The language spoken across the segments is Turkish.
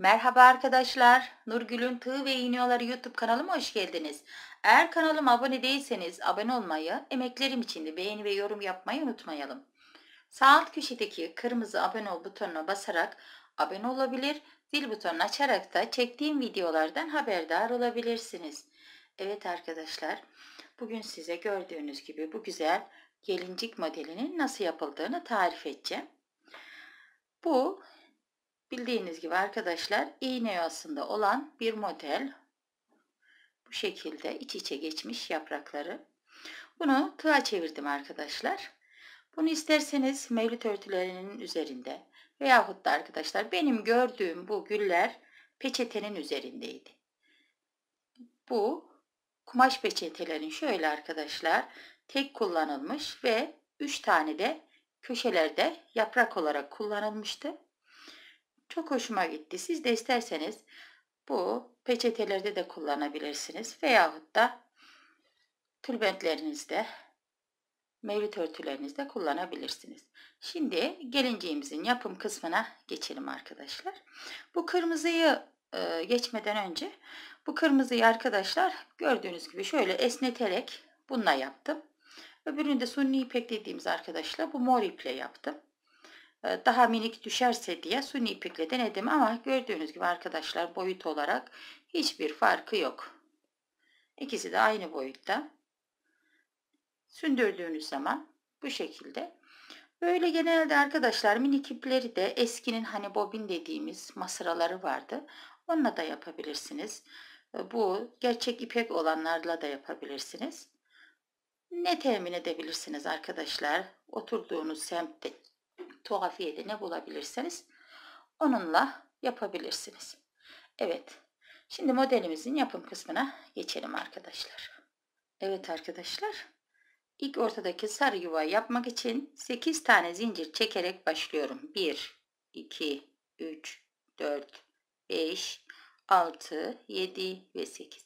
Merhaba arkadaşlar. Nurgül'ün Tığ ve İğniyorları YouTube kanalıma hoş geldiniz. Eğer kanalıma abone değilseniz abone olmayı, emeklerim için de beğeni ve yorum yapmayı unutmayalım. Sağ alt köşedeki kırmızı abone ol butonuna basarak abone olabilir, zil butonunu açarak da çektiğim videolardan haberdar olabilirsiniz. Evet arkadaşlar, bugün size gördüğünüz gibi bu güzel gelincik modelinin nasıl yapıldığını tarif edeceğim. Bu Bildiğiniz gibi arkadaşlar iğne yuvasında olan bir model. Bu şekilde iç içe geçmiş yaprakları. Bunu tığa çevirdim arkadaşlar. Bunu isterseniz mevlüt örtülerinin üzerinde veyahut da arkadaşlar benim gördüğüm bu güller peçetenin üzerindeydi. Bu kumaş peçetelerin şöyle arkadaşlar tek kullanılmış ve 3 tane de köşelerde yaprak olarak kullanılmıştı. Çok hoşuma gitti. Siz de isterseniz bu peçetelerde de kullanabilirsiniz. Veyahut da tülbentlerinizde, mevlüt örtülerinizde kullanabilirsiniz. Şimdi gelinceğimizin yapım kısmına geçelim arkadaşlar. Bu kırmızıyı e, geçmeden önce bu kırmızıyı arkadaşlar gördüğünüz gibi şöyle esneterek bununla yaptım. Öbürünü de sunni ipek dediğimiz arkadaşlar bu mor iple yaptım. Ee, daha minik düşerse diye suni ipikle denedim ama gördüğünüz gibi arkadaşlar boyut olarak hiçbir farkı yok. İkisi de aynı boyutta. Sündürdüğünüz zaman bu şekilde. Böyle genelde arkadaşlar minik ipleri de eskinin hani bobin dediğimiz masraları vardı. Onunla da yapabilirsiniz. Ee, bu gerçek ipek olanlarla da yapabilirsiniz. Ne temin edebilirsiniz arkadaşlar? Oturduğunuz semtte tuhafiyede ne bulabilirseniz onunla yapabilirsiniz. Evet. Şimdi modelimizin yapım kısmına geçelim arkadaşlar. Evet arkadaşlar. İlk ortadaki sarı yuva yapmak için 8 tane zincir çekerek başlıyorum. 1, 2, 3, 4, 5, 6, 7 ve 8.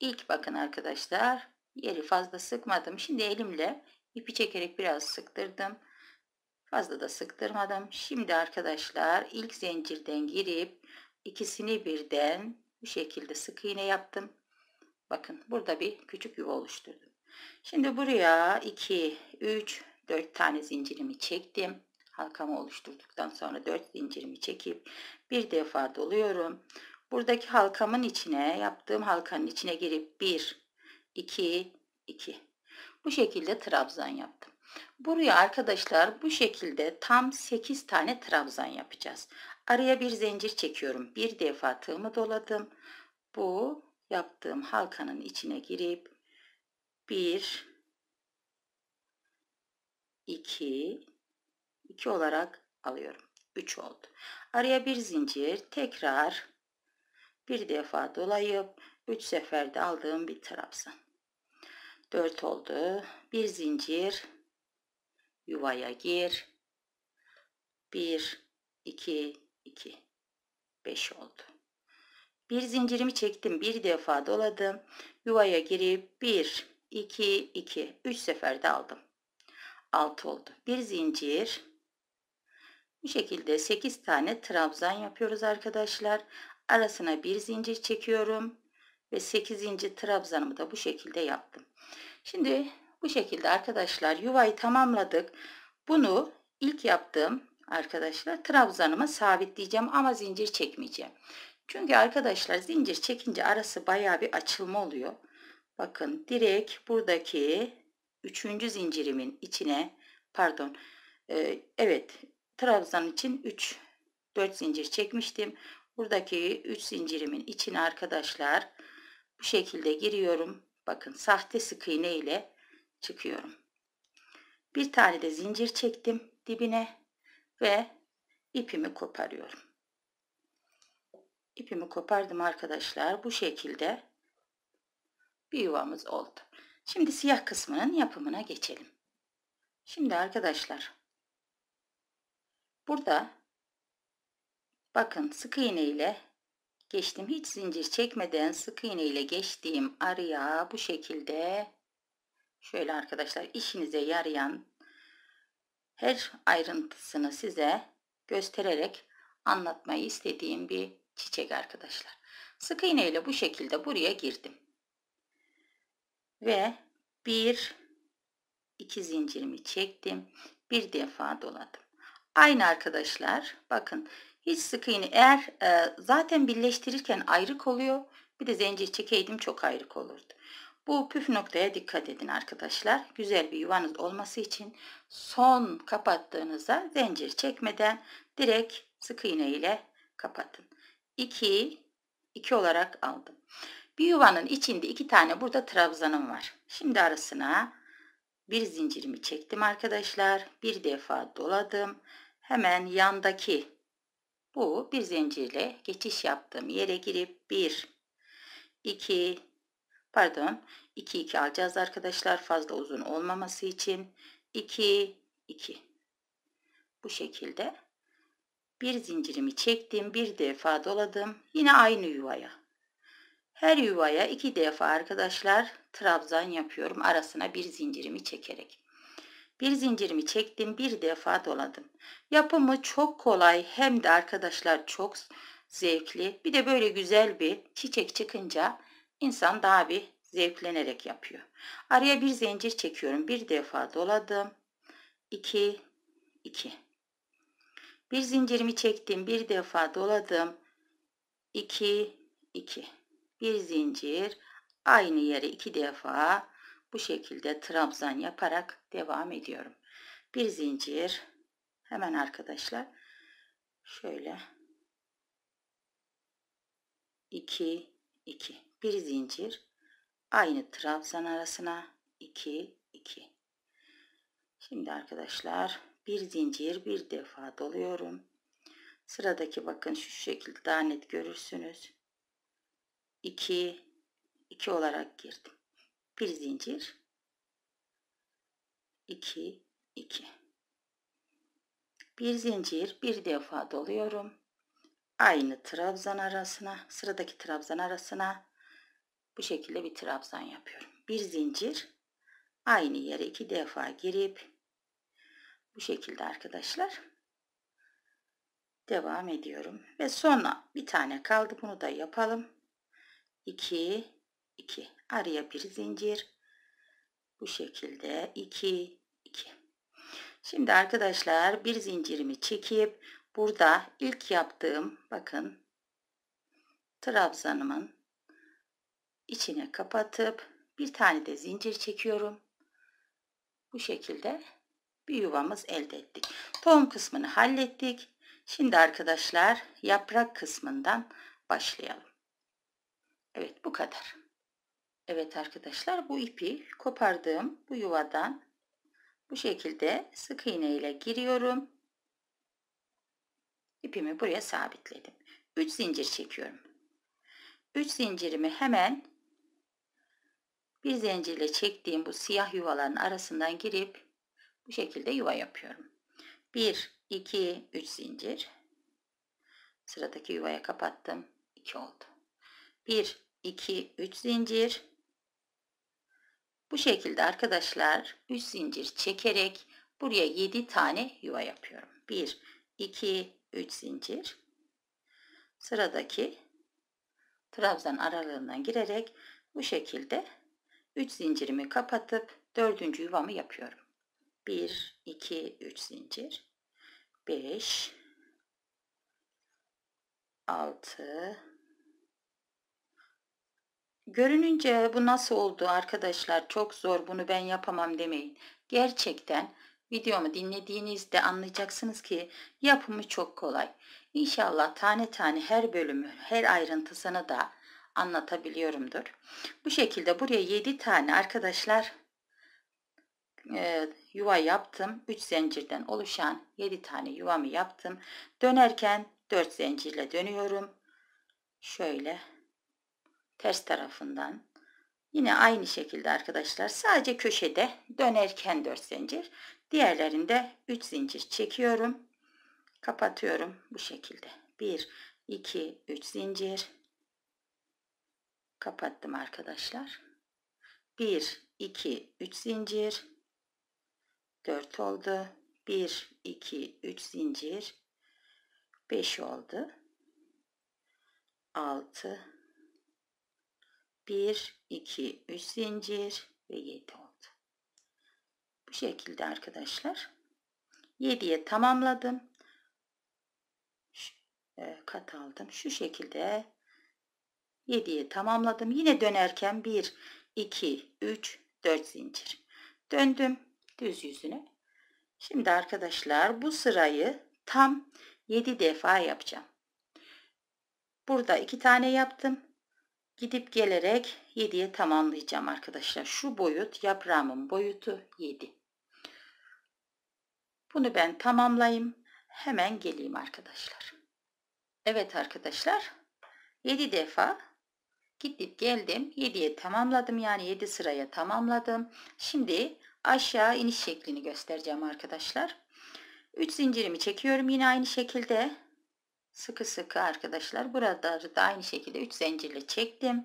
İlk bakın arkadaşlar yeri fazla sıkmadım. Şimdi elimle ipi çekerek biraz sıktırdım. Fazla da sıktırmadım. Şimdi arkadaşlar ilk zincirden girip ikisini birden bu şekilde sık iğne yaptım. Bakın burada bir küçük yuva oluşturdum. Şimdi buraya 2, 3, 4 tane zincirimi çektim. Halkamı oluşturduktan sonra 4 zincirimi çekip bir defa doluyorum. Buradaki halkamın içine yaptığım halkanın içine girip 1, 2, 2. Bu şekilde trabzan yaptım. Buraya arkadaşlar bu şekilde tam 8 tane trabzan yapacağız. Araya bir zincir çekiyorum. Bir defa tığımı doladım. Bu yaptığım halkanın içine girip 1 2 2 olarak alıyorum. 3 oldu. Araya bir zincir tekrar bir defa dolayıp 3 seferde aldığım bir trabzan. 4 oldu. Bir zincir yuvaya gir. 1, 2, 2. 5 oldu. Bir zincirimi çektim. Bir defa doladım. Yuvaya girip 1, 2, 2. 3 seferde aldım. 6 oldu. Bir zincir. Bu şekilde 8 tane trabzan yapıyoruz arkadaşlar. Arasına bir zincir çekiyorum. Ve 8. trabzanımı da bu şekilde yaptım. Şimdi bu şekilde arkadaşlar yuvayı tamamladık. Bunu ilk yaptığım arkadaşlar trabzanıma sabitleyeceğim ama zincir çekmeyeceğim. Çünkü arkadaşlar zincir çekince arası baya bir açılma oluyor. Bakın direkt buradaki üçüncü zincirimin içine pardon e, evet trabzan için 3 4 zincir çekmiştim. Buradaki 3 zincirimin içine arkadaşlar bu şekilde giriyorum. Bakın sahte sık iğne ile çıkıyorum. Bir tane de zincir çektim dibine ve ipimi koparıyorum. İpimi kopardım arkadaşlar. Bu şekilde bir yuvamız oldu. Şimdi siyah kısmının yapımına geçelim. Şimdi arkadaşlar burada bakın sık iğne ile geçtim. Hiç zincir çekmeden sık iğne ile geçtiğim araya bu şekilde Şöyle arkadaşlar işinize yarayan her ayrıntısını size göstererek anlatmayı istediğim bir çiçek arkadaşlar. Sık iğne ile bu şekilde buraya girdim. Ve bir iki zincirimi çektim. Bir defa doladım. Aynı arkadaşlar bakın hiç sık iğne eğer e, zaten birleştirirken ayrık oluyor. Bir de zincir çekeydim çok ayrık olurdu. Bu püf noktaya dikkat edin arkadaşlar. Güzel bir yuvanız olması için son kapattığınızda zincir çekmeden direkt sık iğne ile kapatın. 2 2 olarak aldım. Bir yuvanın içinde iki tane burada trabzanım var. Şimdi arasına bir zincirimi çektim arkadaşlar. Bir defa doladım. Hemen yandaki bu bir zincirle geçiş yaptığım yere girip 1 2 Pardon 2 2 alacağız arkadaşlar fazla uzun olmaması için. 2 2 bu şekilde bir zincirimi çektim bir defa doladım yine aynı yuvaya her yuvaya iki defa arkadaşlar trabzan yapıyorum arasına bir zincirimi çekerek bir zincirimi çektim bir defa doladım yapımı çok kolay hem de arkadaşlar çok zevkli bir de böyle güzel bir çiçek çıkınca İnsan daha bir zevklenerek yapıyor. Araya bir zincir çekiyorum. Bir defa doladım. 2 2 Bir zincirimi çektim. Bir defa doladım. 2 2 Bir zincir aynı yere iki defa bu şekilde trabzan yaparak devam ediyorum. Bir zincir hemen arkadaşlar şöyle 2 2 bir zincir aynı trabzan arasına 2 2 şimdi arkadaşlar bir zincir bir defa doluyorum sıradaki bakın şu şekilde daha net görürsünüz 2 2 olarak girdim bir zincir 2 2 bir zincir bir defa doluyorum aynı trabzan arasına sıradaki trabzan arasına bu şekilde bir trabzan yapıyorum. Bir zincir aynı yere iki defa girip bu şekilde arkadaşlar devam ediyorum. Ve sonra bir tane kaldı. Bunu da yapalım. 2 2 araya bir zincir bu şekilde 2 2 şimdi arkadaşlar bir zincirimi çekip burada ilk yaptığım bakın trabzanımın içine kapatıp bir tane de zincir çekiyorum. Bu şekilde bir yuvamız elde ettik. Tohum kısmını hallettik. Şimdi arkadaşlar yaprak kısmından başlayalım. Evet bu kadar. Evet arkadaşlar bu ipi kopardığım bu yuvadan bu şekilde sık iğne ile giriyorum. İpimi buraya sabitledim. 3 zincir çekiyorum. 3 zincirimi hemen bir zincirle çektiğim bu siyah yuvaların arasından girip bu şekilde yuva yapıyorum. 1, 2, 3 zincir. Sıradaki yuvaya kapattım. 2 oldu. 1, 2, 3 zincir. Bu şekilde arkadaşlar 3 zincir çekerek buraya 7 tane yuva yapıyorum. 1, 2, 3 zincir. Sıradaki trabzan aralığından girerek bu şekilde 3 zincirimi kapatıp 4. yuvamı yapıyorum. 1, 2, 3 zincir. 5, 6, Görününce bu nasıl oldu arkadaşlar çok zor bunu ben yapamam demeyin. Gerçekten videomu dinlediğinizde anlayacaksınız ki yapımı çok kolay. İnşallah tane tane her bölümü her ayrıntısını da anlatabiliyorumdur. Bu şekilde buraya 7 tane arkadaşlar e, yuva yaptım. 3 zincirden oluşan 7 tane yuvamı yaptım. Dönerken 4 zincirle dönüyorum. Şöyle ters tarafından yine aynı şekilde arkadaşlar sadece köşede dönerken 4 zincir diğerlerinde 3 zincir çekiyorum kapatıyorum bu şekilde 1 2 3 zincir kapattım arkadaşlar. 1 2 3 zincir 4 oldu. 1 2 3 zincir 5 oldu. 6 1 2 3 zincir ve 7 oldu. Bu şekilde arkadaşlar. 7'ye tamamladım. Şu, e, kat aldım. Şu şekilde 7'yi tamamladım. Yine dönerken 1, 2, 3, 4 zincir. Döndüm düz yüzüne. Şimdi arkadaşlar bu sırayı tam 7 defa yapacağım. Burada 2 tane yaptım. Gidip gelerek 7'ye tamamlayacağım arkadaşlar. Şu boyut yaprağımın boyutu 7. Bunu ben tamamlayayım. Hemen geleyim arkadaşlar. Evet arkadaşlar 7 defa Gidip geldim 7'ye tamamladım yani 7 sıraya tamamladım. Şimdi aşağı iniş şeklini göstereceğim arkadaşlar. 3 zincirimi çekiyorum yine aynı şekilde. Sıkı sıkı arkadaşlar burada da aynı şekilde 3 zincirle çektim.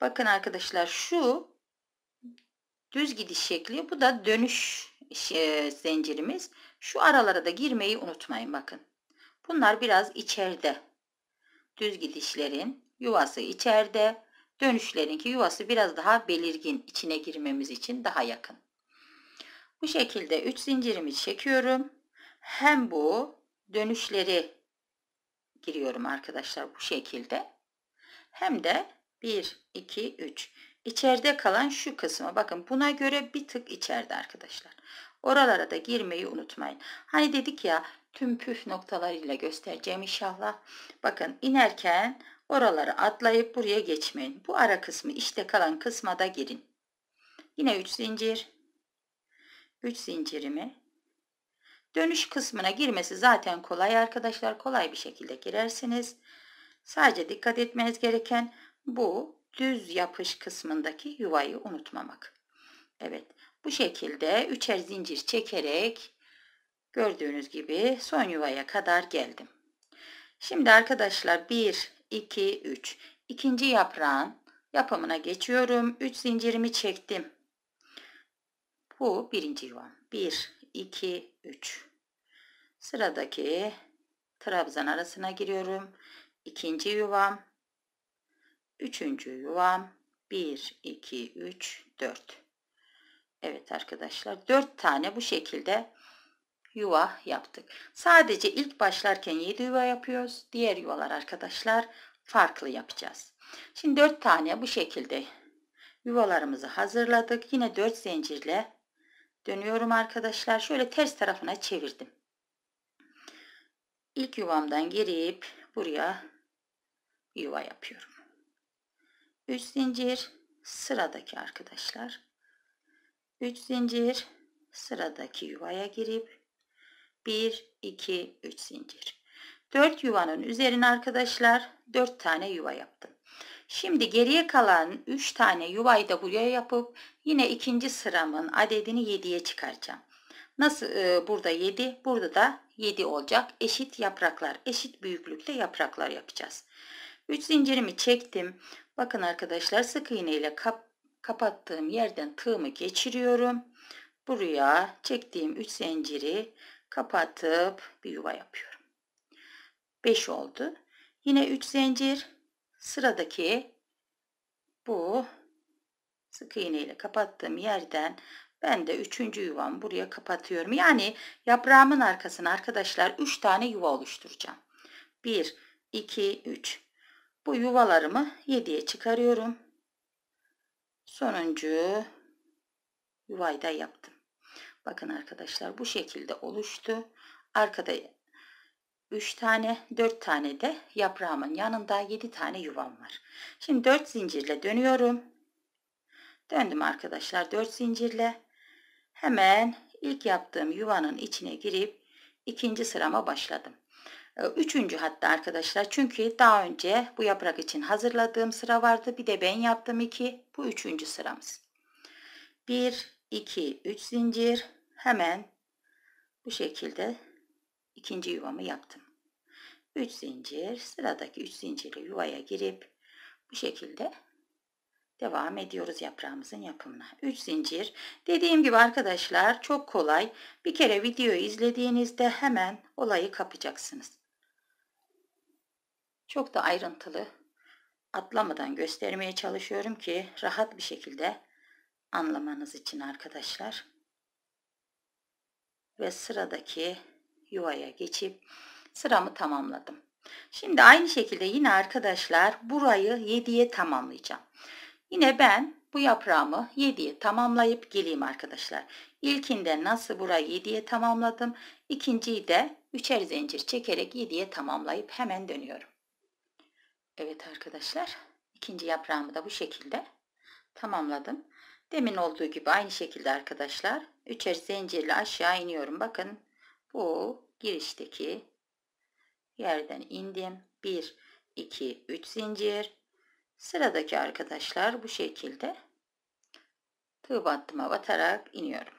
Bakın arkadaşlar şu düz gidiş şekli bu da dönüş zincirimiz. Şu aralara da girmeyi unutmayın bakın. Bunlar biraz içeride düz gidişlerin Yuvası içeride, dönüşlerinki yuvası biraz daha belirgin içine girmemiz için daha yakın. Bu şekilde 3 zincirimi çekiyorum. Hem bu dönüşleri giriyorum arkadaşlar bu şekilde. Hem de 1, 2, 3. İçeride kalan şu kısmı bakın buna göre bir tık içeride arkadaşlar. Oralara da girmeyi unutmayın. Hani dedik ya tüm püf noktalarıyla göstereceğim inşallah. Bakın inerken Oraları atlayıp buraya geçmeyin. Bu ara kısmı işte kalan kısma da girin. Yine 3 zincir. 3 zincirimi. Dönüş kısmına girmesi zaten kolay arkadaşlar. Kolay bir şekilde girersiniz. Sadece dikkat etmeniz gereken bu düz yapış kısmındaki yuvayı unutmamak. Evet bu şekilde üçer zincir çekerek gördüğünüz gibi son yuvaya kadar geldim. Şimdi arkadaşlar bir 2, 3. İkinci yaprağın yapımına geçiyorum. 3 zincirimi çektim. Bu birinci yuvam. 1, 2, 3. Sıradaki trabzan arasına giriyorum. İkinci yuvam. Üçüncü yuvam. 1, 2, 3, 4. Evet arkadaşlar 4 tane bu şekilde yuva yaptık. Sadece ilk başlarken 7 yuva yapıyoruz. Diğer yuvalar arkadaşlar farklı yapacağız. Şimdi 4 tane bu şekilde yuvalarımızı hazırladık. Yine 4 zincirle dönüyorum arkadaşlar. Şöyle ters tarafına çevirdim. İlk yuvamdan girip buraya yuva yapıyorum. Üç zincir sıradaki arkadaşlar. Üç zincir sıradaki yuvaya girip 1, 2, 3 zincir. 4 yuvanın üzerine arkadaşlar 4 tane yuva yaptım. Şimdi geriye kalan 3 tane yuvayı da buraya yapıp yine ikinci sıramın adedini 7'ye çıkaracağım. Nasıl e, burada 7, burada da 7 olacak. Eşit yapraklar, eşit büyüklükte yapraklar yapacağız. 3 zincirimi çektim. Bakın arkadaşlar sık iğne ile kap kapattığım yerden tığımı geçiriyorum. Buraya çektiğim 3 zinciri kapatıp bir yuva yapıyorum. 5 oldu. Yine 3 zincir sıradaki bu sık iğne ile kapattığım yerden ben de üçüncü yuvam buraya kapatıyorum. Yani yaprağımın arkasına arkadaşlar 3 tane yuva oluşturacağım. 1, 2, 3. Bu yuvalarımı 7'ye çıkarıyorum. Sonuncu yuvayı da yaptım. Bakın arkadaşlar bu şekilde oluştu. Arkada 3 tane 4 tane de yaprağımın yanında 7 tane yuvam var. Şimdi 4 zincirle dönüyorum. Döndüm arkadaşlar 4 zincirle. Hemen ilk yaptığım yuvanın içine girip ikinci sırama başladım. Ee, üçüncü hatta arkadaşlar çünkü daha önce bu yaprak için hazırladığım sıra vardı. Bir de ben yaptım iki. Bu üçüncü sıramız. Bir, iki, üç zincir hemen bu şekilde ikinci yuvamı yaptım. 3 zincir sıradaki 3 zincirli yuvaya girip bu şekilde devam ediyoruz yaprağımızın yapımına. 3 zincir dediğim gibi arkadaşlar çok kolay bir kere videoyu izlediğinizde hemen olayı kapacaksınız. Çok da ayrıntılı atlamadan göstermeye çalışıyorum ki rahat bir şekilde anlamanız için arkadaşlar ve sıradaki yuvaya geçip sıramı tamamladım. Şimdi aynı şekilde yine arkadaşlar burayı 7'ye tamamlayacağım. Yine ben bu yaprağımı 7'ye tamamlayıp geleyim arkadaşlar. İlkinde nasıl burayı 7'ye tamamladım. ikinciyi de 3'er zincir çekerek 7'ye tamamlayıp hemen dönüyorum. Evet arkadaşlar ikinci yaprağımı da bu şekilde tamamladım. Demin olduğu gibi aynı şekilde arkadaşlar. Üçer zincirli aşağı iniyorum. Bakın bu girişteki yerden indim. 1, 2, 3 zincir. Sıradaki arkadaşlar bu şekilde tığ battıma batarak iniyorum.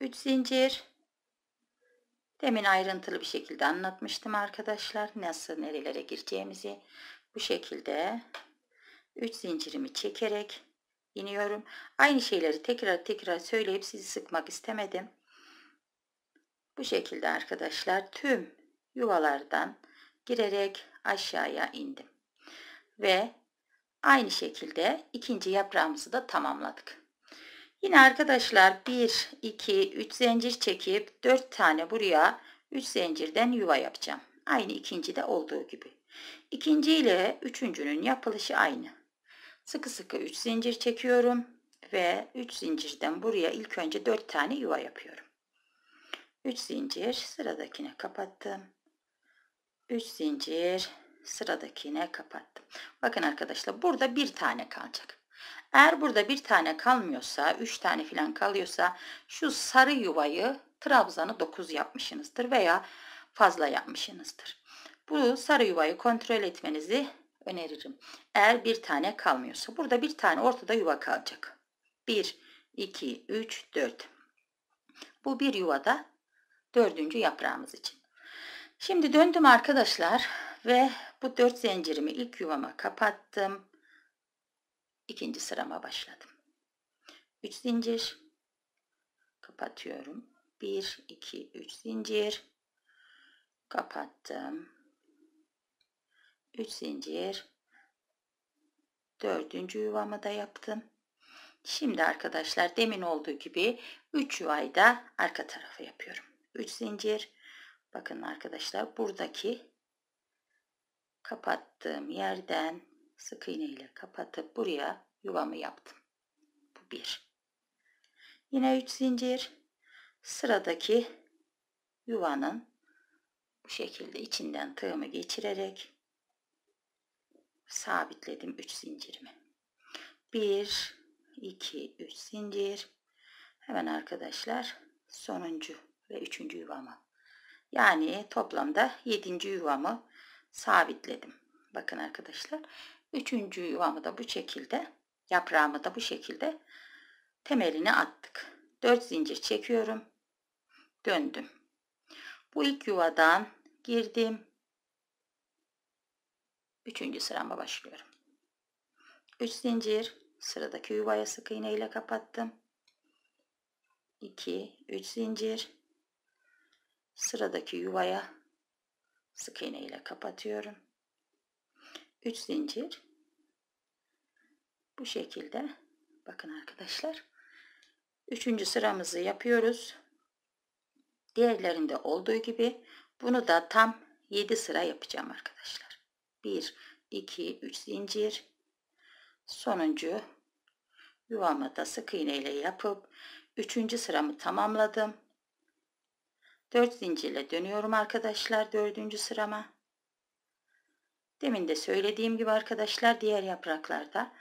3 zincir. Demin ayrıntılı bir şekilde anlatmıştım arkadaşlar. Nasıl nerelere gireceğimizi. Bu şekilde 3 zincirimi çekerek iniyorum. Aynı şeyleri tekrar tekrar söyleyip sizi sıkmak istemedim. Bu şekilde arkadaşlar tüm yuvalardan girerek aşağıya indim. Ve aynı şekilde ikinci yaprağımızı da tamamladık. Yine arkadaşlar 1, 2, 3 zincir çekip 4 tane buraya 3 zincirden yuva yapacağım. Aynı ikinci de olduğu gibi. İkinci ile üçüncünün yapılışı aynı. Sıkı sıkı 3 zincir çekiyorum ve 3 zincirden buraya ilk önce 4 tane yuva yapıyorum. 3 zincir sıradakine kapattım. 3 zincir sıradakine kapattım. Bakın arkadaşlar burada bir tane kalacak. Eğer burada bir tane kalmıyorsa, 3 tane falan kalıyorsa şu sarı yuvayı trabzanı 9 yapmışsınızdır veya fazla yapmışsınızdır. Bu sarı yuvayı kontrol etmenizi öneririm. Eğer bir tane kalmıyorsa. Burada bir tane ortada yuva kalacak. 1, 2, 3, 4. Bu bir yuvada dördüncü yaprağımız için. Şimdi döndüm arkadaşlar ve bu dört zincirimi ilk yuvama kapattım. İkinci sırama başladım. 3 zincir kapatıyorum. 1 2 3 zincir kapattım. 3 zincir 4. yuvamı da yaptım şimdi arkadaşlar demin olduğu gibi 3 yuvayı da arka tarafı yapıyorum 3 zincir bakın arkadaşlar buradaki kapattığım yerden sık iğne ile kapatıp buraya yuvamı yaptım bu bir yine 3 zincir sıradaki yuvanın bu şekilde içinden tığımı geçirerek sabitledim 3 zincirimi. 1 2 3 zincir. Hemen arkadaşlar sonuncu ve üçüncü yuvamı. Yani toplamda yedinci yuvamı sabitledim. Bakın arkadaşlar. Üçüncü yuvamı da bu şekilde yaprağımı da bu şekilde temelini attık. 4 zincir çekiyorum. Döndüm. Bu ilk yuvadan girdim. Üçüncü sırama başlıyorum. Üç zincir sıradaki yuvaya sık iğne ile kapattım. 2 3 zincir sıradaki yuvaya sık iğne ile kapatıyorum. 3 zincir bu şekilde bakın arkadaşlar. Üçüncü sıramızı yapıyoruz. Diğerlerinde olduğu gibi bunu da tam 7 sıra yapacağım arkadaşlar. 1 2 3 zincir sonuncu yuvamı da sık iğne ile yapıp 3. sıramı tamamladım 4 zincirle dönüyorum arkadaşlar 4. sırama demin de söylediğim gibi arkadaşlar diğer yapraklarda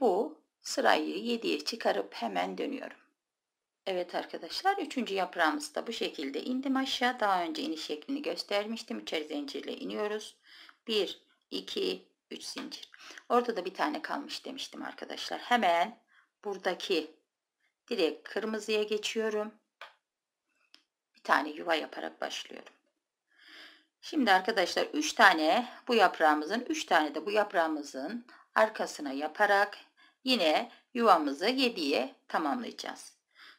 bu sırayı 7'ye çıkarıp hemen dönüyorum Evet arkadaşlar üçüncü yaprağımızda bu şekilde indim aşağı daha önce iniş şeklini göstermiştim üçer zincirle iniyoruz 1 2, 3 zincir. Orada da bir tane kalmış demiştim arkadaşlar. Hemen buradaki direkt kırmızıya geçiyorum. Bir tane yuva yaparak başlıyorum. Şimdi arkadaşlar 3 tane bu yaprağımızın 3 tane de bu yaprağımızın arkasına yaparak yine yuvamızı 7'ye tamamlayacağız.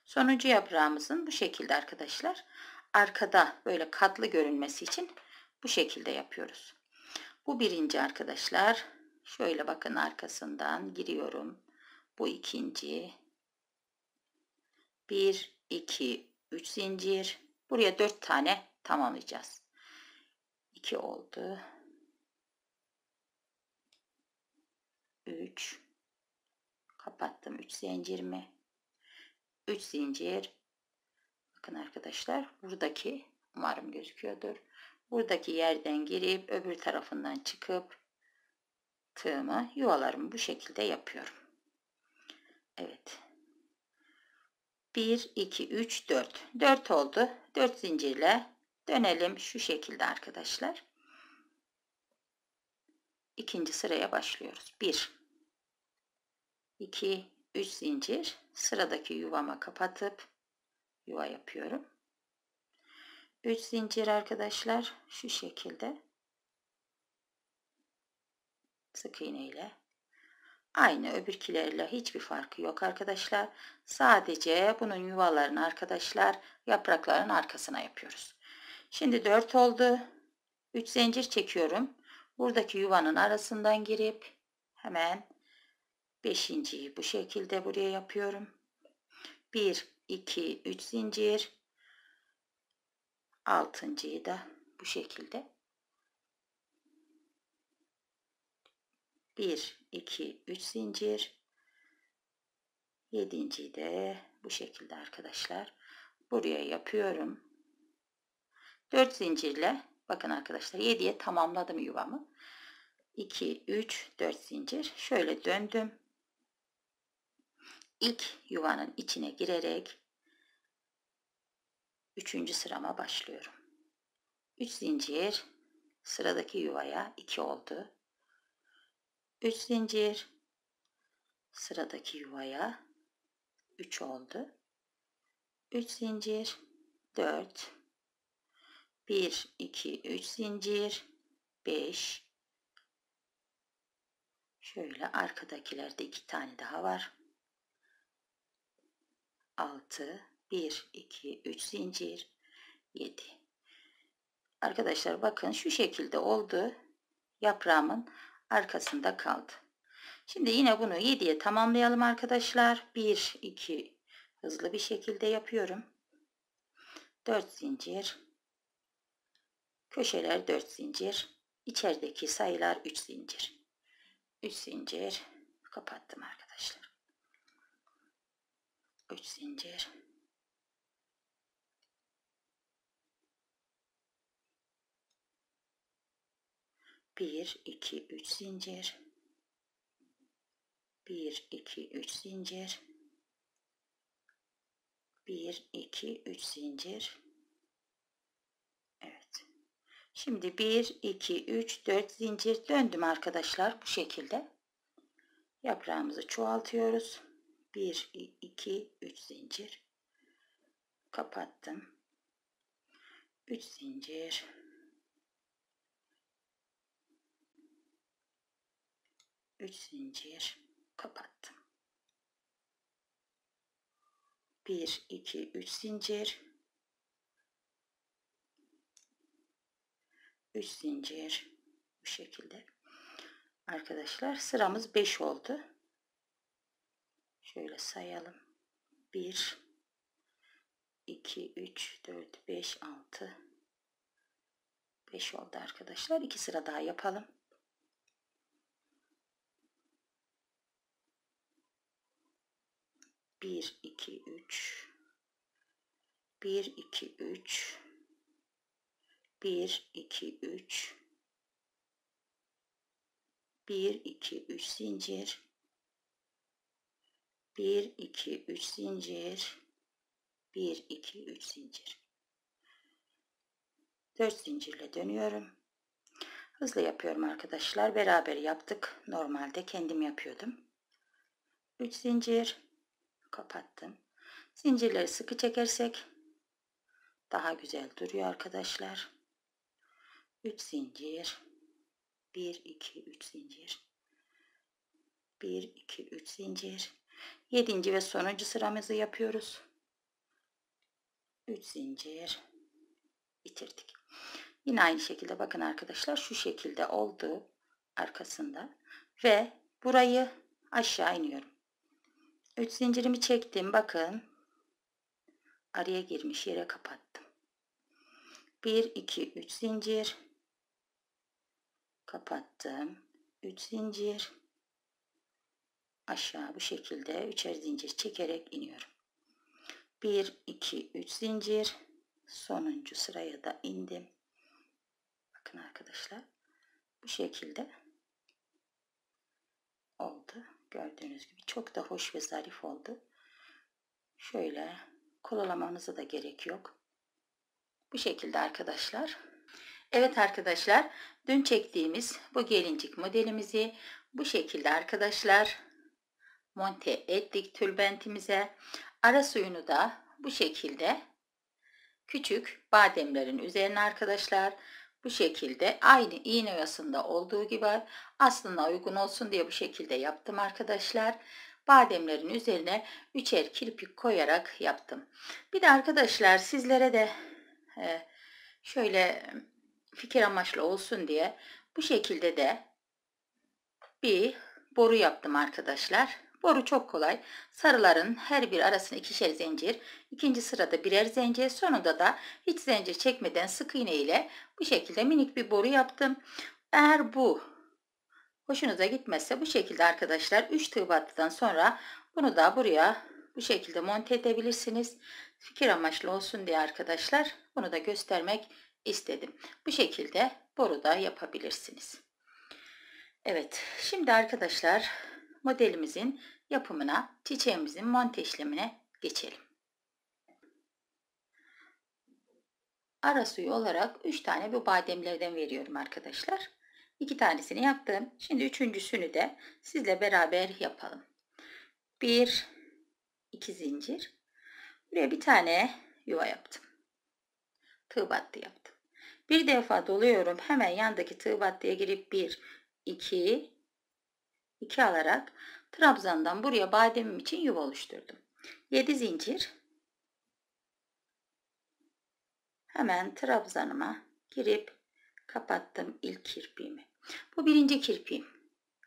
Sonuncu yaprağımızın bu şekilde arkadaşlar arkada böyle katlı görünmesi için bu şekilde yapıyoruz. Bu birinci arkadaşlar. Şöyle bakın arkasından giriyorum. Bu ikinci. 1, 2, 3 zincir. Buraya 4 tane tamamlayacağız. 2 oldu. 3 kapattım 3 zincirimi 3 zincir bakın arkadaşlar buradaki umarım gözüküyordur buradaki yerden girip öbür tarafından çıkıp tığımı yuvalarımı bu şekilde yapıyorum. Evet. 1, 2, 3, 4. 4 oldu. 4 zincirle dönelim şu şekilde arkadaşlar. İkinci sıraya başlıyoruz. 1, 2, 3 zincir sıradaki yuvama kapatıp yuva yapıyorum. 3 zincir arkadaşlar şu şekilde sık iğne ile aynı öbürkilerle hiçbir farkı yok arkadaşlar sadece bunun yuvalarını arkadaşlar yaprakların arkasına yapıyoruz şimdi 4 oldu 3 zincir çekiyorum buradaki yuvanın arasından girip hemen 5.yi bu şekilde buraya yapıyorum 1 2 3 zincir altıncıyı da bu şekilde 1 2 3 zincir yedinciyi de bu şekilde arkadaşlar buraya yapıyorum 4 zincirle bakın arkadaşlar 7'ye tamamladım yuvamı 2 3 4 zincir şöyle döndüm ilk yuvanın içine girerek Üçüncü sırama başlıyorum. Üç zincir sıradaki yuvaya iki oldu. Üç zincir sıradaki yuvaya üç oldu. Üç zincir dört. Bir, iki, üç zincir beş. Şöyle arkadakilerde iki tane daha var. Altı. 1, 2, 3 zincir, 7. Arkadaşlar bakın şu şekilde oldu. Yaprağımın arkasında kaldı. Şimdi yine bunu 7'ye tamamlayalım arkadaşlar. 1, 2 hızlı bir şekilde yapıyorum. 4 zincir. Köşeler 4 zincir. İçerideki sayılar 3 zincir. 3 zincir. Kapattım arkadaşlar. 3 zincir. 1 2 3 zincir 1 2 3 zincir 1 2 3 zincir Evet şimdi 1 2 3 4 zincir döndüm arkadaşlar bu şekilde yaprağımızı çoğaltıyoruz 1 2 3 zincir kapattım 3 zincir 3 zincir kapattım. 1 2 3 zincir 3 zincir bu şekilde. Arkadaşlar sıramız 5 oldu. Şöyle sayalım. 1 2 3 4 5 6 5 oldu arkadaşlar. 2 sıra daha yapalım. 1, 2, 3 1, 2, 3 1, 2, 3 1, 2, 3 zincir 1, 2, 3 zincir 1, 2, 3 zincir 4 zincirle dönüyorum hızlı yapıyorum arkadaşlar beraber yaptık normalde kendim yapıyordum 3 zincir kapattım. Zincirleri sıkı çekersek daha güzel duruyor arkadaşlar. 3 zincir 1 2 3 zincir 1 2 3 zincir 7. ve sonuncu sıramızı yapıyoruz. 3 zincir bitirdik. Yine aynı şekilde bakın arkadaşlar şu şekilde oldu arkasında ve burayı aşağı iniyorum. 3 zincirimi çektim bakın araya girmiş yere kapattım 1 2 3 zincir kapattım 3 zincir aşağı bu şekilde üçer zincir çekerek iniyorum 1 2 3 zincir sonuncu sıraya da indim bakın arkadaşlar bu şekilde oldu Gördüğünüz gibi çok da hoş ve zarif oldu. Şöyle kolalamanıza da gerek yok. Bu şekilde arkadaşlar. Evet arkadaşlar dün çektiğimiz bu gelincik modelimizi bu şekilde arkadaşlar monte ettik tülbentimize. Ara suyunu da bu şekilde küçük bademlerin üzerine arkadaşlar bu şekilde aynı iğne yasında olduğu gibi aslında uygun olsun diye bu şekilde yaptım arkadaşlar. Bademlerin üzerine üçer kirpik koyarak yaptım. Bir de arkadaşlar sizlere de e, şöyle fikir amaçlı olsun diye bu şekilde de bir boru yaptım arkadaşlar. Boru çok kolay. Sarıların her bir arasına ikişer zincir, ikinci sırada birer zincir, sonunda da hiç zincir çekmeden sık iğne ile bu şekilde minik bir boru yaptım. Eğer bu hoşunuza gitmezse bu şekilde arkadaşlar 3 tığ battıdan sonra bunu da buraya bu şekilde monte edebilirsiniz. Fikir amaçlı olsun diye arkadaşlar bunu da göstermek istedim. Bu şekilde boru da yapabilirsiniz. Evet şimdi arkadaşlar modelimizin yapımına, çiçeğimizin monte işlemine geçelim. Ara suyu olarak 3 tane bu bademlerden veriyorum arkadaşlar. 2 tanesini yaptım. Şimdi üçüncüsünü de sizle beraber yapalım. 1 2 zincir. Buraya bir tane yuva yaptım. Tığ battı yaptım. Bir defa doluyorum. Hemen yandaki tığ battıya girip 1 2 2 alarak trabzandan buraya bademim için yuva oluşturdum. 7 zincir hemen trabzanıma girip kapattım ilk kirpiğimi. Bu birinci kirpiğim.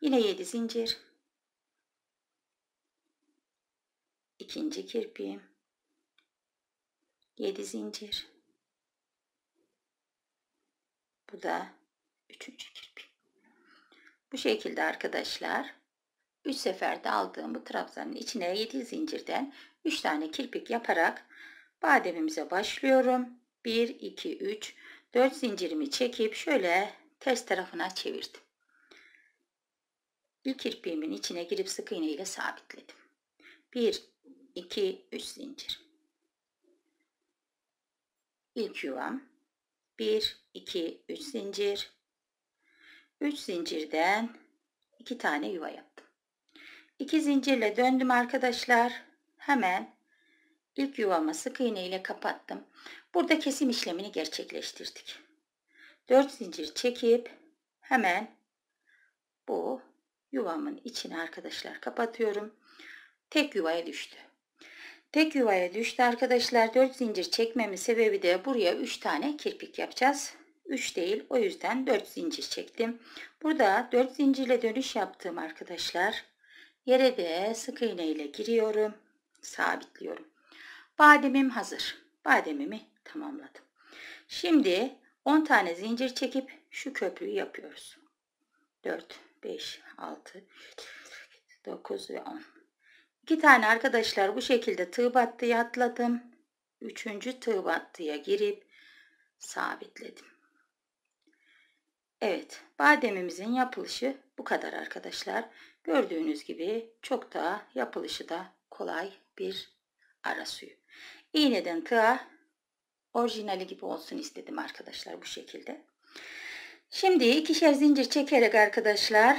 Yine 7 zincir. ikinci kirpiğim. 7 zincir. Bu da üçüncü kirpiğim. Bu şekilde arkadaşlar 3 seferde aldığım bu trabzanın içine 7 zincirden 3 tane kirpik yaparak bademimize başlıyorum. 1, 2, 3, 4 zincirimi çekip şöyle ters tarafına çevirdim. İlk irpiğimin içine girip sık iğne ile sabitledim. 1, 2, 3 zincir. İlk yuvam. 1, 2, 3 zincir. 3 zincirden 2 tane yuva yaptım. 2 zincirle döndüm arkadaşlar. Hemen ilk yuvamı sık iğne ile kapattım. Burada kesim işlemini gerçekleştirdik. 4 zincir çekip hemen bu yuvamın içini arkadaşlar kapatıyorum. Tek yuvaya düştü. Tek yuvaya düştü arkadaşlar. 4 zincir çekmemin sebebi de buraya 3 tane kirpik yapacağız. 3 değil o yüzden 4 zincir çektim. Burada 4 zincirle dönüş yaptım arkadaşlar yere de sık iğne ile giriyorum. Sabitliyorum. Bademim hazır. Bademimi tamamladım. Şimdi 10 tane zincir çekip şu köprüyü yapıyoruz. 4, 5, 6, 9 ve 10. 2 tane arkadaşlar bu şekilde tığ battıya atladım. 3. tığ battıya girip sabitledim. Evet, bademimizin yapılışı bu kadar arkadaşlar. Gördüğünüz gibi çok daha yapılışı da kolay bir ara suyu. İğneden tığa orijinali gibi olsun istedim arkadaşlar bu şekilde. Şimdi ikişer zincir çekerek arkadaşlar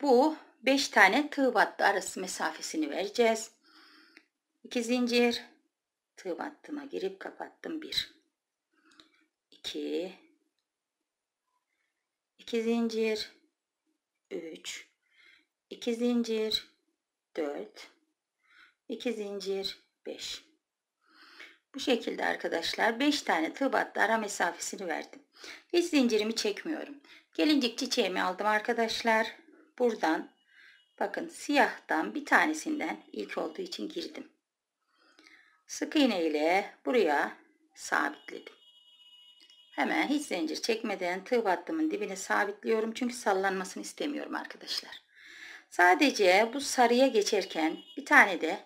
bu 5 tane tığ battı arası mesafesini vereceğiz. 2 zincir tığ battıma girip kapattım 1 2 2 zincir 3 2 zincir 4 2 zincir 5 bu şekilde arkadaşlar 5 tane tığ battı ara mesafesini verdim hiç zincirimi çekmiyorum gelincik çiçeğimi aldım arkadaşlar buradan bakın siyahtan bir tanesinden ilk olduğu için girdim sık iğne ile buraya sabitledim Hemen hiç zincir çekmeden tığ battımın dibine sabitliyorum. Çünkü sallanmasını istemiyorum arkadaşlar. Sadece bu sarıya geçerken bir tane de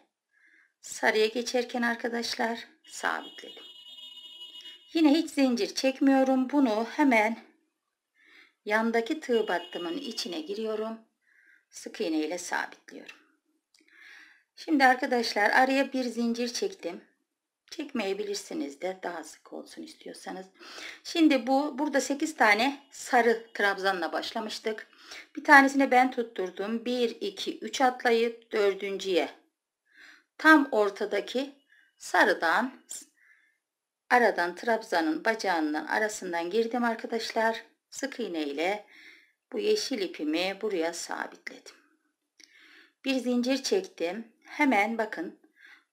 sarıya geçerken arkadaşlar sabitledim. Yine hiç zincir çekmiyorum. Bunu hemen yandaki tığ battımın içine giriyorum. Sık iğne ile sabitliyorum. Şimdi arkadaşlar araya bir zincir çektim. Çekmeyebilirsiniz de daha sık olsun istiyorsanız. Şimdi bu burada 8 tane sarı trabzanla başlamıştık. Bir tanesini ben tutturdum. 1, 2, 3 atlayıp dördüncüye tam ortadaki sarıdan aradan trabzanın bacağından arasından girdim arkadaşlar. Sık iğne ile bu yeşil ipimi buraya sabitledim. Bir zincir çektim. Hemen bakın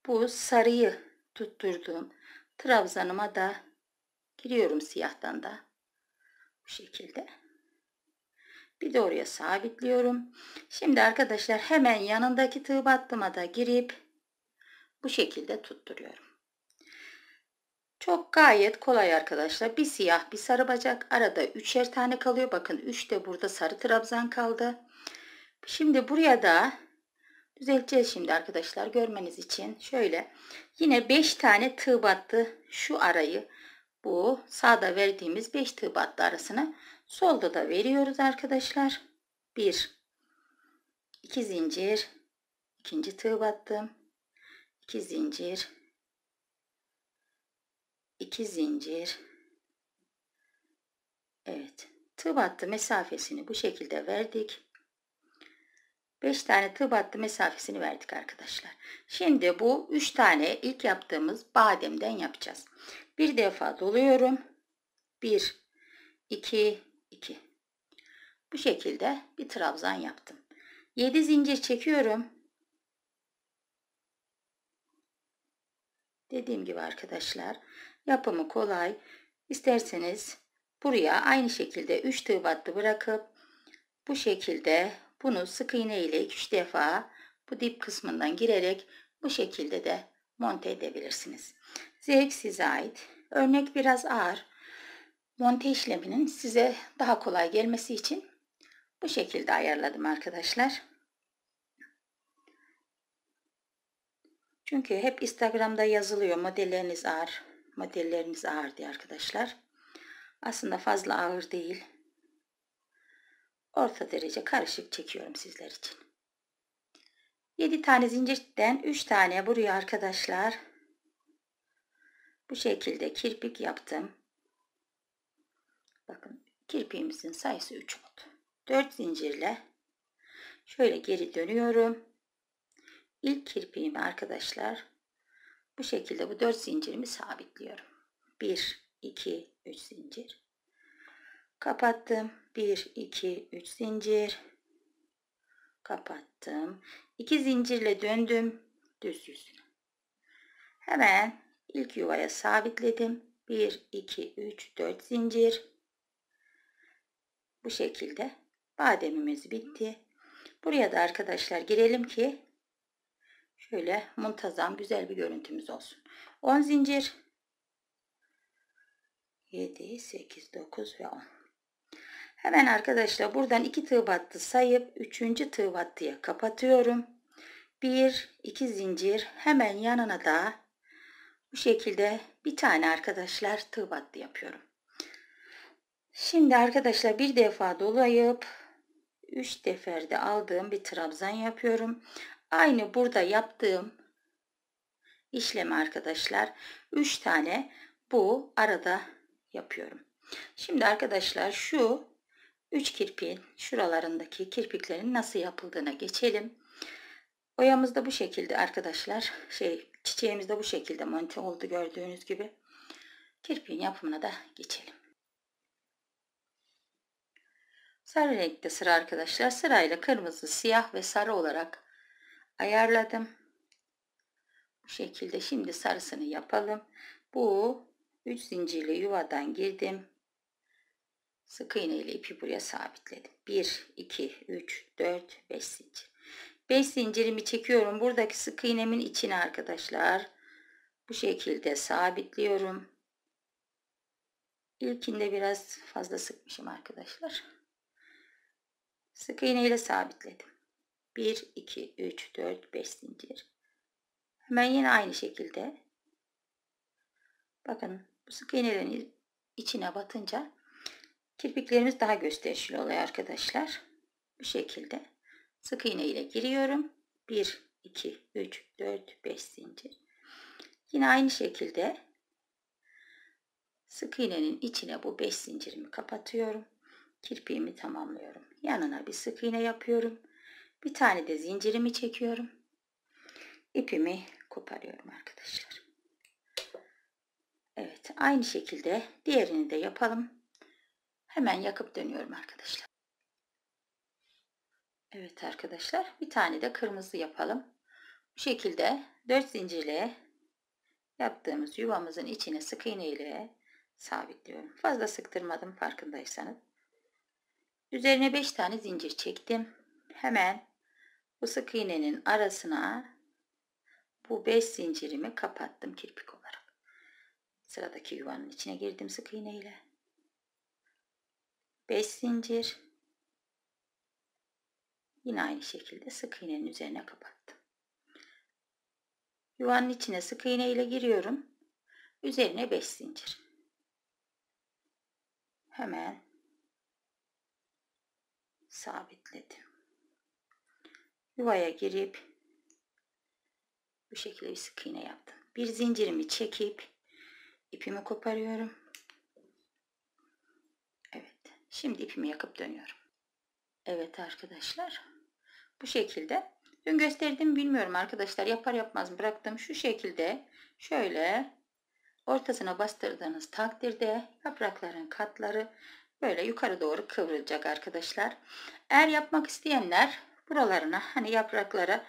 bu sarıyı Tutturdum. trabzanıma da giriyorum siyahtan da. Bu şekilde. Bir de oraya sabitliyorum. Şimdi arkadaşlar hemen yanındaki tığ battıma da girip bu şekilde tutturuyorum. Çok gayet kolay arkadaşlar. Bir siyah bir sarı bacak. Arada üçer tane kalıyor. Bakın 3 de burada sarı trabzan kaldı. Şimdi buraya da Düzelteceğiz şimdi arkadaşlar görmeniz için. Şöyle yine 5 tane tığ battı şu arayı bu sağda verdiğimiz 5 tığ battı arasını solda da veriyoruz arkadaşlar. 1 2 zincir ikinci tığ battım. 2 zincir 2 zincir Evet tığ battı mesafesini bu şekilde verdik. 5 tane tığ battı mesafesini verdik arkadaşlar. Şimdi bu 3 tane ilk yaptığımız bademden yapacağız. Bir defa doluyorum. 1 2 2 Bu şekilde bir trabzan yaptım. 7 zincir çekiyorum. Dediğim gibi arkadaşlar yapımı kolay. İsterseniz buraya aynı şekilde 3 tığ battı bırakıp bu şekilde bunu sık iğne ile 2-3 defa bu dip kısmından girerek bu şekilde de monte edebilirsiniz. Zevk size ait. Örnek biraz ağır. Monte işleminin size daha kolay gelmesi için bu şekilde ayarladım arkadaşlar. Çünkü hep Instagram'da yazılıyor modelleriniz ağır, modelleriniz ağır diye arkadaşlar. Aslında fazla ağır değil orta derece karışık çekiyorum sizler için. 7 tane zincirden 3 tane buraya arkadaşlar bu şekilde kirpik yaptım. Bakın kirpiğimizin sayısı 3 oldu. 4 zincirle şöyle geri dönüyorum. İlk kirpiğimi arkadaşlar bu şekilde bu 4 zincirimi sabitliyorum. 1 2 3 zincir. Kapattım. 1 2 3 zincir kapattım 2 zincirle döndüm düz yüzüne hemen ilk yuvaya sabitledim 1 2 3 4 zincir bu şekilde bademimiz bitti buraya da arkadaşlar girelim ki şöyle muntazam güzel bir görüntümüz olsun 10 zincir 7 8 9 ve 10 Hemen arkadaşlar buradan 2 tığ battı sayıp 3. tığ battıya kapatıyorum. 1 2 zincir hemen yanına da bu şekilde bir tane arkadaşlar tığ battı yapıyorum. Şimdi arkadaşlar bir defa dolayıp 3 deferde aldığım bir trabzan yapıyorum. Aynı burada yaptığım işlemi arkadaşlar 3 tane bu arada yapıyorum. Şimdi arkadaşlar şu 3 kirpiğin şuralarındaki kirpiklerin nasıl yapıldığına geçelim. Boyamız da bu şekilde arkadaşlar. Şey çiçeğimiz de bu şekilde monte oldu gördüğünüz gibi. Kirpiğin yapımına da geçelim. Sarı renkte sıra arkadaşlar. Sırayla kırmızı, siyah ve sarı olarak ayarladım. Bu şekilde şimdi sarısını yapalım. Bu 3 zincirli yuvadan girdim. Sık iğne ile ipi buraya sabitledim. 1, 2, 3, 4, 5 zincir. 5 zincirimi çekiyorum. Buradaki sık iğnemin içine arkadaşlar. Bu şekilde sabitliyorum. İlkinde biraz fazla sıkmışım arkadaşlar. Sık iğne ile sabitledim. 1, 2, 3, 4, 5 zincir. Hemen yine aynı şekilde. Bakın bu sık iğnelerin içine batınca Kirpiklerimiz daha gösterişli oluyor arkadaşlar. Bu şekilde sık iğne ile giriyorum. 1, 2, 3, 4, 5 zincir. Yine aynı şekilde sık iğnenin içine bu 5 zincirimi kapatıyorum. Kirpiğimi tamamlıyorum. Yanına bir sık iğne yapıyorum. Bir tane de zincirimi çekiyorum. İpimi koparıyorum arkadaşlar. Evet aynı şekilde diğerini de yapalım. Hemen yakıp dönüyorum arkadaşlar. Evet arkadaşlar bir tane de kırmızı yapalım. Bu şekilde 4 zincirle yaptığımız yuvamızın içine sık iğne ile sabitliyorum. Fazla sıktırmadım farkındaysanız. Üzerine 5 tane zincir çektim. Hemen bu sık iğnenin arasına bu 5 zincirimi kapattım kirpik olarak. Sıradaki yuvanın içine girdim sık iğne ile. 5 zincir yine aynı şekilde sık iğnenin üzerine kapattım yuvanın içine sık iğne ile giriyorum üzerine 5 zincir hemen sabitledim yuvaya girip bu şekilde bir sık iğne yaptım bir zincirimi çekip ipimi koparıyorum Şimdi ipimi yakıp dönüyorum. Evet arkadaşlar. Bu şekilde. Dün gösterdim bilmiyorum arkadaşlar. Yapar yapmaz bıraktım. Şu şekilde şöyle ortasına bastırdığınız takdirde yaprakların katları böyle yukarı doğru kıvrılacak arkadaşlar. Eğer yapmak isteyenler buralarına hani yapraklara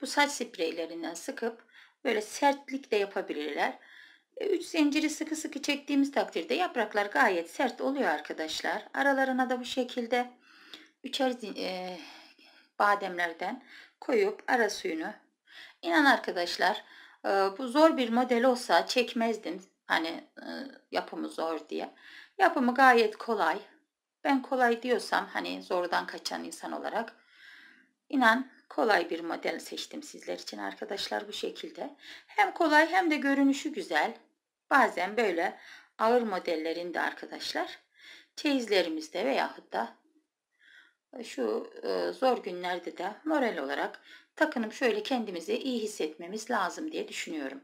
bu saç spreylerinden sıkıp böyle sertlik de yapabilirler. 3 zinciri sıkı sıkı çektiğimiz takdirde yapraklar gayet sert oluyor arkadaşlar. Aralarına da bu şekilde üçer e, bademlerden koyup ara suyunu inan arkadaşlar e, bu zor bir model olsa çekmezdim. Hani e, yapımı zor diye. Yapımı gayet kolay. Ben kolay diyorsam hani zordan kaçan insan olarak inan kolay bir model seçtim sizler için arkadaşlar bu şekilde. Hem kolay hem de görünüşü güzel. Bazen böyle ağır modellerinde arkadaşlar çeyizlerimizde veyahut da e, şu e, zor günlerde de moral olarak takınıp şöyle kendimizi iyi hissetmemiz lazım diye düşünüyorum.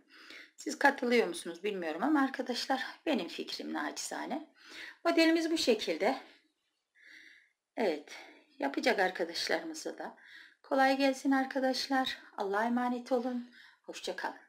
Siz katılıyor musunuz bilmiyorum ama arkadaşlar benim fikrim naçizane. Modelimiz bu şekilde. Evet yapacak arkadaşlarımıza da kolay gelsin arkadaşlar. Allah'a emanet olun. Hoşçakalın.